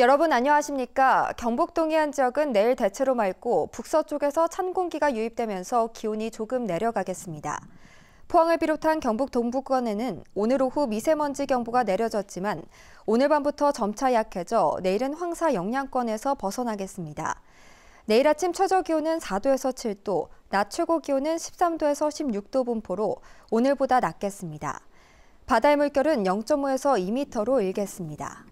여러분 안녕하십니까? 경북 동해안 지역은 내일 대체로 맑고 북서쪽에서 찬 공기가 유입되면서 기온이 조금 내려가겠습니다. 포항을 비롯한 경북 동부권에는 오늘 오후 미세먼지 경보가 내려졌지만 오늘 밤부터 점차 약해져 내일은 황사 영향권에서 벗어나겠습니다. 내일 아침 최저 기온은 4도에서 7도, 낮 최고 기온은 13도에서 16도 분포로 오늘보다 낮겠습니다. 바다의 물결은 0.5에서 2m로 일겠습니다.